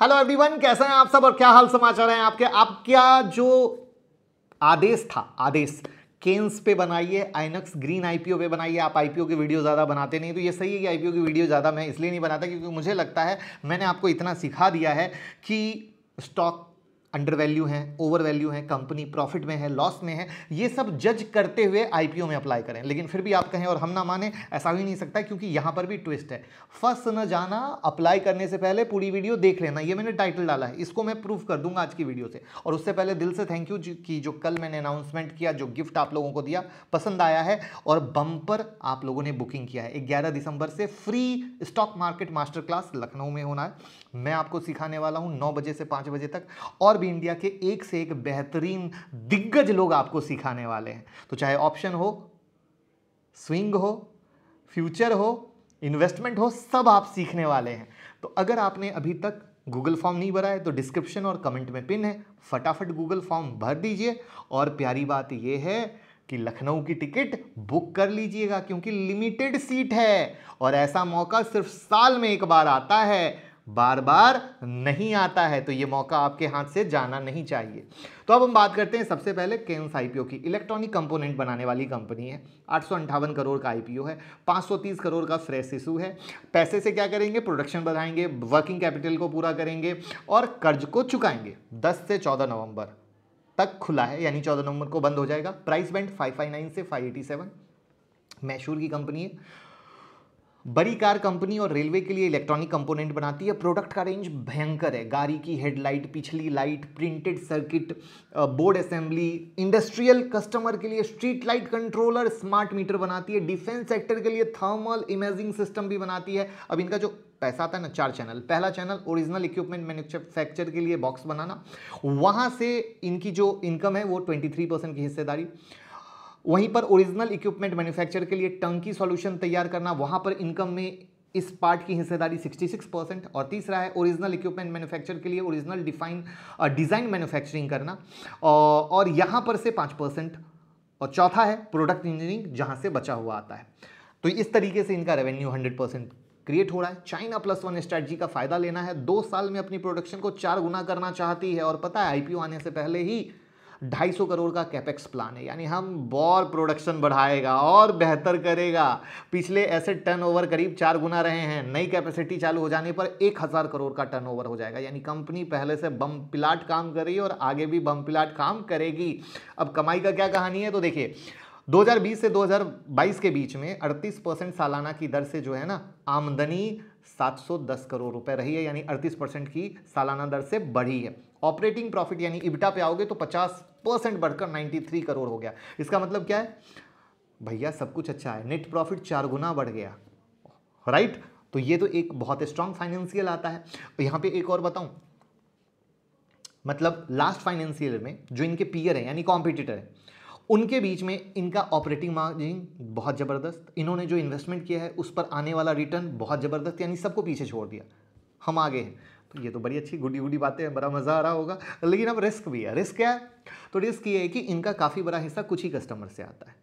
hello everyone कैसे हैं आप सब और क्या हाल समाचार हैं आपके आप क्या जो आदेश था आदेश केन्स पे बनाइए आइनक्स ग्रीन आईपीओ पे बनाइए आप आईपीओ की वीडियो ज़्यादा बनाते नहीं तो ये सही है कि आईपीओ की वीडियो ज़्यादा मैं इसलिए नहीं बनाता क्योंकि मुझे लगता है मैंने आपको इतना सिखा दिया है कि स्टॉक अंडर वैल्यू है ओवर वैल्यू है कंपनी प्रॉफिट में है लॉस में है ये सब जज करते हुए आईपीओ में अप्लाई करें लेकिन फिर भी आप कहें और हम ना माने ऐसा भी नहीं सकता क्योंकि यहां पर भी ट्विस्ट है फर्स्ट न जाना अप्लाई करने से पहले पूरी वीडियो देख लेना ये मैंने टाइटल डाला है इसको मैं प्रूव कर दूंगा आज की वीडियो से और उससे पहले दिल से थैंक यू कि जो कल मैंने अनाउंसमेंट किया जो गिफ्ट आप लोगों को दिया पसंद आया है और बम्पर आप लोगों ने बुकिंग किया है ग्यारह दिसंबर से free stock market master class Lucknow में होना है मैं आपको सिखाने वाला हूँ नौ बजे से पाँच बजे तक और भी इंडिया के एक से एक बेहतरीन दिग्गज लोग आपको सिखाने वाले हैं तो चाहे ऑप्शन हो स्विंग हो फ्यूचर हो इन्वेस्टमेंट हो सब आप सीखने वाले हैं तो अगर आपने अभी तक गूगल फॉर्म नहीं भरा है तो डिस्क्रिप्शन और कमेंट में पिन है फटाफट गूगल फॉर्म भर दीजिए और प्यारी बात यह है कि लखनऊ की टिकट बुक कर लीजिएगा क्योंकि लिमिटेड सीट है और ऐसा मौका सिर्फ साल में एक बार आता है बार बार नहीं आता है तो ये मौका आपके हाथ से जाना नहीं चाहिए तो अब हम बात करते हैं सबसे पहले केन्स आईपीओ की इलेक्ट्रॉनिक कंपोनेंट बनाने वाली कंपनी है आठ करोड़ का आईपीओ है 530 करोड़ का फ्रेश इशू है पैसे से क्या करेंगे प्रोडक्शन बढ़ाएंगे वर्किंग कैपिटल को पूरा करेंगे और कर्ज को चुकाएंगे दस से चौदह नवंबर तक खुला है यानी चौदह नवंबर को बंद हो जाएगा प्राइस बैंड फाइव से 587 मैशूर की कंपनी है बड़ी कार कंपनी और रेलवे के लिए इलेक्ट्रॉनिक कंपोनेंट बनाती है प्रोडक्ट का रेंज भयंकर है गाड़ी की हेडलाइट पिछली light printed circuit board assembly industrial customer के लिए street light controller smart meter बनाती है डिफेंस सेक्टर के लिए थर्मल इमेजिंग सिस्टम भी बनाती है अब इनका जो पैसा आता है ना चार चैनल पहला चैनल ओरिजिनल इक्विपमेंट मैन्युफैक्चर के लिए बॉक्स बनाना वहाँ से इनकी जो इनकम है वो ट्वेंटी थ्री परसेंट की हिस्सेदारी वहीं पर ओरिजिनल इक्विपमेंट मैन्युफैक्चर के लिए टंकी सॉल्यूशन तैयार करना वहां पर इनकम में इस पार्ट की हिस्सेदारी 66 परसेंट और तीसरा है ओरिजिनल इक्विपमेंट मैन्युफैक्चर के लिए ओरिजिनल डिफाइन डिज़ाइन मैन्युफैक्चरिंग करना और यहाँ पर से पाँच परसेंट और चौथा है प्रोडक्ट इंजीनियरिंग जहाँ से बचा हुआ आता है तो इस तरीके से इनका रेवेन्यू हंड्रेड परसेंट क्रिएट हो रहा है चाइना प्लस वन स्ट्रैटी का फायदा लेना है दो साल में अपनी प्रोडक्शन को चार गुना करना चाहती है और पता है आईपीओ आने से पहले ही ढाई सौ करोड़ का कैपेक्स प्लान है यानी हम बॉर प्रोडक्शन बढ़ाएगा और बेहतर करेगा पिछले एसेट टर्नओवर करीब चार गुना रहे हैं नई कैपेसिटी चालू हो जाने पर एक हज़ार करोड़ का टर्नओवर हो जाएगा यानी कंपनी पहले से बम पिलाट काम कर रही है और आगे भी बम पिलाट काम करेगी अब कमाई का क्या कहानी है तो देखिए 2020 से 2022 के बीच में 38 परसेंट सालाना की दर से जो है ना आमदनी 710 करोड़ रुपए रही है यानी 38 परसेंट की सालाना दर से बढ़ी है ऑपरेटिंग प्रॉफिट यानी इबिटा पे आओगे तो 50 परसेंट बढ़कर 93 करोड़ हो गया इसका मतलब क्या है भैया सब कुछ अच्छा है नेट प्रॉफिट चार गुना बढ़ गया राइट तो ये तो एक बहुत स्ट्रांग फाइनेंशियल आता है और तो यहाँ पे एक और बताऊं मतलब लास्ट फाइनेंशियल में जो इनके पीयर हैं यानी कॉम्पिटिटर हैं उनके बीच में इनका ऑपरेटिंग मार्जिन बहुत ज़बरदस्त इन्होंने जो इन्वेस्टमेंट किया है उस पर आने वाला रिटर्न बहुत ज़बरदस्त यानी सबको पीछे छोड़ दिया हम आगे हैं तो ये तो बड़ी अच्छी गुडी गुडी बातें हैं बड़ा मज़ा आ रहा होगा लेकिन अब रिस्क भी है रिस्क क्या है तो रिस्क ये है कि इनका काफ़ी बड़ा हिस्सा कुछ ही कस्टमर से आता है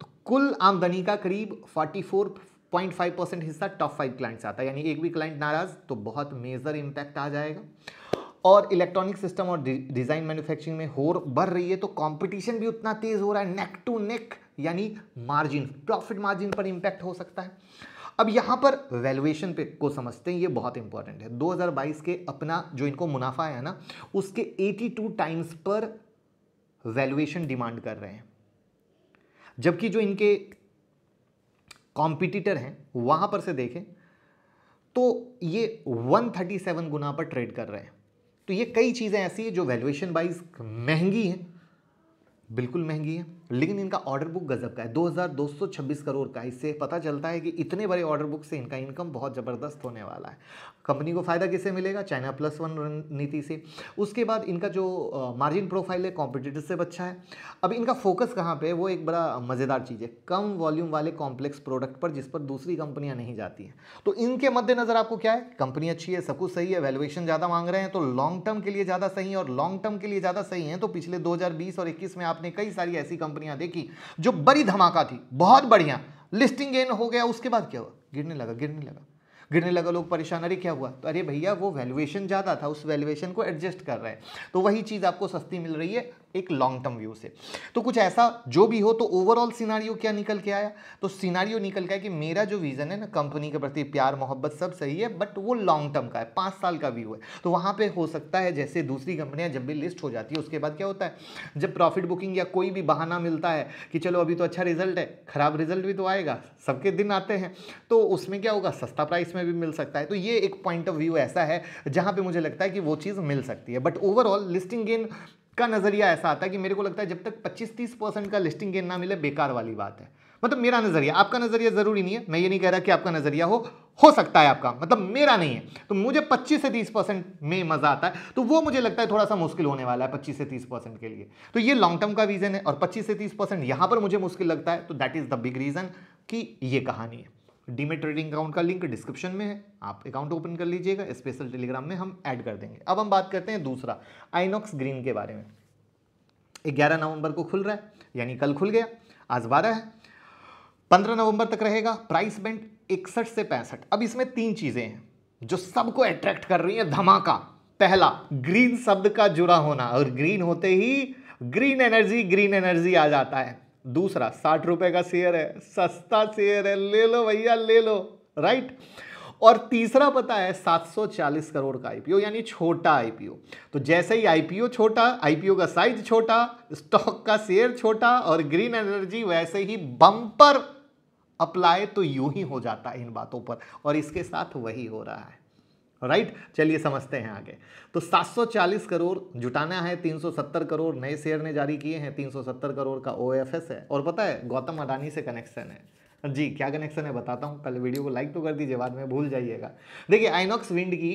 तो कुल आमदनी का करीब 44.5 परसेंट हिस्सा टॉप फाइव क्लाइंट से आता है यानी एक भी क्लाइंट नाराज़ तो बहुत मेजर इम्पैक्ट आ जाएगा और इलेक्ट्रॉनिक सिस्टम और डिज़ाइन मैन्युफैक्चरिंग में होर बढ़ रही है तो कॉम्पिटिशन भी उतना तेज़ हो रहा है नेक टू नेक यानी मार्जिन प्रॉफिट मार्जिन पर इम्पैक्ट हो सकता है अब यहाँ पर वैल्यूएशन पे को समझते हैं ये बहुत इंपॉर्टेंट है 2022 के अपना जो इनको मुनाफा आया ना उसके 82 टाइम्स पर वैल्यूएशन डिमांड कर रहे हैं जबकि जो इनके कॉम्पिटिटर हैं वहाँ पर से देखें तो ये 137 गुना पर ट्रेड कर रहे हैं तो ये कई चीज़ें ऐसी हैं जो वैल्यूएशन वाइज महंगी हैं बिल्कुल महंगी हैं लेकिन इनका ऑर्डर बुक गजब का है 2226 करोड़ का इससे पता चलता है कि इतने बड़े ऑर्डर बुक से इनका इनकम बहुत ज़बरदस्त होने वाला है कंपनी को फ़ायदा किससे मिलेगा चाइना प्लस वन रणनीति से उसके बाद इनका जो मार्जिन प्रोफाइल है कॉम्पिटिटिव से अच्छा है अब इनका फोकस कहाँ पे वो एक बड़ा मज़ेदार चीज़ है कम वॉल्यूम वाले कॉम्प्लेक्स प्रोडक्ट पर जिस पर दूसरी कंपनियाँ नहीं जाती हैं तो इनके मद्देनज़र आपको क्या है कंपनी अच्छी है सब कुछ सही है वैल्यूएशन ज़्यादा मांग रहे हैं तो लॉन्ग टर्म के लिए ज़्यादा सही है और लॉन्ग टर्म के लिए ज़्यादा सही है तो पिछले दो और इक्कीस में आपने कई सारी ऐसी कंपनी कंपनियां देखी जो बड़ी धमाका थी बहुत बढ़िया लिस्टिंग गेन हो गया उसके बाद क्या हुआ गिरने लगा गिरने लगा गिरने लगा लोग परेशान अरे क्या हुआ तो अरे भैया वो वैल्यूएशन ज़्यादा था उस वैल्यूएशन को एडजस्ट कर रहे हैं तो वही चीज़ आपको सस्ती मिल रही है एक लॉन्ग टर्म व्यू से तो कुछ ऐसा जो भी हो तो ओवरऑल सिनारियो क्या निकल के आया तो सिनारियो निकल के आया कि मेरा जो विजन है ना कंपनी के प्रति प्यार मोहब्बत सब सही है बट वो लॉन्ग टर्म का है पाँच साल का व्यू है तो वहाँ पर हो सकता है जैसे दूसरी कंपनियाँ जब भी लिस्ट हो जाती है उसके बाद क्या होता है जब प्रॉफिट बुकिंग या कोई भी बहाना मिलता है कि चलो अभी तो अच्छा रिजल्ट है खराब रिजल्ट भी तो आएगा सबके दिन आते हैं तो उसमें क्या होगा सस्ता प्राइस में भी मिल सकता है तो ये एक पॉइंट ऑफ व्यू ऐसा है जहाँ पे मुझे लगता है कि वो चीज़ मिल सकती है बट ओवरऑल लिस्टिंग गेन का नज़रिया ऐसा आता है कि मेरे को लगता है जब तक 25-30 परसेंट का लिस्टिंग गेन ना मिले बेकार वाली बात है मतलब मेरा नज़रिया आपका नज़रिया ज़रूरी नहीं है मैं ये नहीं कह रहा कि आपका नज़रिया हो हो सकता है आपका मतलब मेरा नहीं है तो मुझे 25 से 30 परसेंट में मज़ा आता है तो वो मुझे लगता है थोड़ा सा मुश्किल होने वाला है 25 से 30 परसेंट के लिए तो ये लॉन्ग टर्म का रीज़न है और 25 से 30 परसेंट यहां पर मुझे मुश्किल लगता है तो that is the big reason कि ये कहानी है डीमेट ट्रेडिंग अकाउंट का लिंक डिस्क्रिप्शन में है आप अकाउंट ओपन कर लीजिएगा स्पेशल टेलीग्राम में हम ऐड कर देंगे अब हम बात करते हैं दूसरा आइनॉक्स ग्रीन के बारे में 11 नवंबर को खुल रहा है यानी कल खुल गया आज बारह है पंद्रह नवंबर तक रहेगा प्राइस बैंड इकसठ से पैंसठ अब इसमें तीन चीज़ें हैं जो सबको अट्रैक्ट कर रही है धमाका पहला ग्रीन शब्द का जुड़ा होना और ग्रीन होते ही ग्रीन एनर्जी ग्रीन एनर्जी आ जाता है दूसरा साठ रुपए का शेयर है सस्ता शेयर है ले लो भैया ले लो राइट और तीसरा पता है 740 करोड़ का आईपीओ यानी छोटा आईपीओ तो जैसे ही आईपीओ छोटा आईपीओ का साइज छोटा स्टॉक का शेयर छोटा और ग्रीन एनर्जी वैसे ही बम्पर अप्लाई तो यूं ही हो जाता है इन बातों पर और इसके साथ वही हो रहा है राइट चलिए समझते हैं आगे तो 740 करोड़ जुटाना है 370 करोड़ नए शेयर ने जारी किए हैं 370 करोड़ का ओ है और पता है गौतम अडानी से कनेक्शन है जी क्या कनेक्शन है बताता हूँ पहले वीडियो को लाइक तो कर दीजिए बाद में भूल जाइएगा देखिए आइनॉक्स विंड की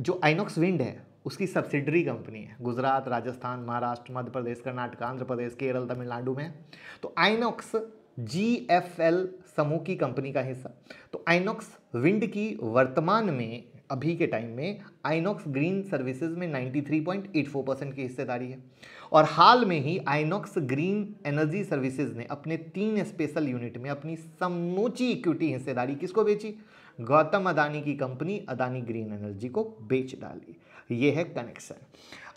जो आइनॉक्स विंड है उसकी सब्सिडरी कंपनी है गुजरात राजस्थान महाराष्ट्र मध्य प्रदेश कर्नाटक आंध्र प्रदेश केरल तमिलनाडु में तो आइनॉक्स जी एफ एल समूह की कंपनी का हिस्सा तो आइनॉक्स विंड की वर्तमान में अभी के टाइम में आइनॉक्स ग्रीन सर्विसेज में 93.84 परसेंट की हिस्सेदारी है और हाल में ही आइनॉक्स ग्रीन एनर्जी सर्विसेज ने अपने तीन स्पेशल यूनिट में अपनी समूची इक्विटी हिस्सेदारी किसको बेची गौतम अदानी की कंपनी अदानी ग्रीन एनर्जी को बेच डाली ये है कनेक्शन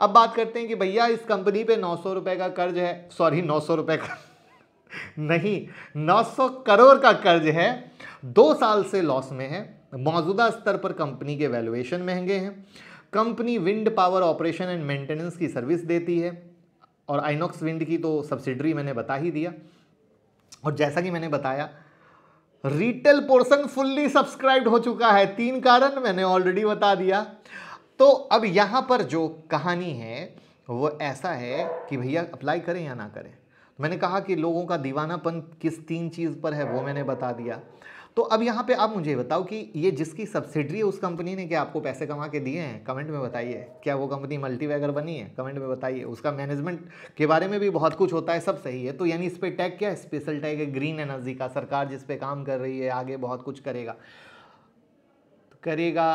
अब बात करते हैं कि भैया इस कंपनी पे नौ सौ का कर्ज है सॉरी नौ सौ रुपये का नहीं 900 करोड़ का कर्ज है दो साल से लॉस में है मौजूदा स्तर पर कंपनी के वैल्यूएशन महंगे हैं company wind power operation and maintenance की सर्विस देती है और आइनॉक्स विंड की तो सब्सिडरी मैंने बता ही दिया और जैसा कि मैंने बताया रिटेल पोर्शन फुल्ली सब्सक्राइब्ड हो चुका है तीन कारण मैंने ऑलरेडी बता दिया तो अब यहां पर जो कहानी है वो ऐसा है कि भैया अप्लाई करें या ना करें मैंने कहा कि लोगों का दीवानापन किस तीन चीज़ पर है वो मैंने बता दिया तो अब यहाँ पे आप मुझे बताओ कि ये जिसकी सब्सिडरी है उस कंपनी ने क्या आपको पैसे कमा के दिए हैं कमेंट में बताइए क्या वो कंपनी मल्टी वैगर बनी है कमेंट में बताइए उसका मैनेजमेंट के बारे में भी बहुत कुछ होता है सब सही है तो यानी इस पर टैग क्या है स्पेशल टैग है ग्रीन एनर्जी का सरकार जिस काम कर रही है आगे बहुत कुछ करेगा तो करेगा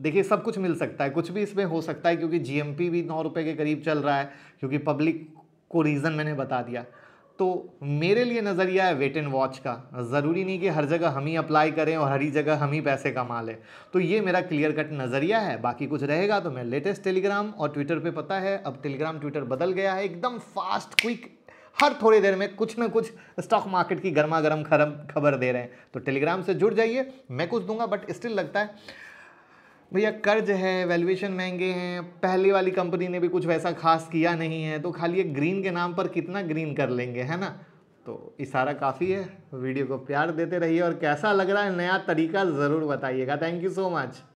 देखिए सब कुछ मिल सकता है कुछ भी इसमें हो सकता है क्योंकि जीएमपी भी नौ रुपये के करीब चल रहा है क्योंकि पब्लिक को रीज़न मैंने बता दिया तो मेरे लिए नज़रिया है वेट एंड वॉच का ज़रूरी नहीं कि हर जगह हम ही अप्लाई करें और हर ही जगह हम ही पैसे कमा लें तो ये मेरा क्लियर कट नज़रिया है बाकी कुछ रहेगा तो मैं लेटेस्ट टेलीग्राम और ट्विटर पे पता है अब टेलीग्राम ट्विटर बदल गया है एकदम फास्ट क्विक हर थोड़ी देर में कुछ ना कुछ स्टॉक मार्केट की गर्मा गर्म खबर दे रहे हैं तो टेलीग्राम से जुड़ जाइए मैं कुछ दूंगा बट स्टिल लगता है भैया कर्ज है वैल्यूएशन महंगे हैं पहले वाली कंपनी ने भी कुछ वैसा खास किया नहीं है तो खाली एक ग्रीन के नाम पर कितना ग्रीन कर लेंगे है ना तो इशारा काफ़ी है वीडियो को प्यार देते रहिए और कैसा लग रहा है नया तरीका ज़रूर बताइएगा थैंक यू सो मच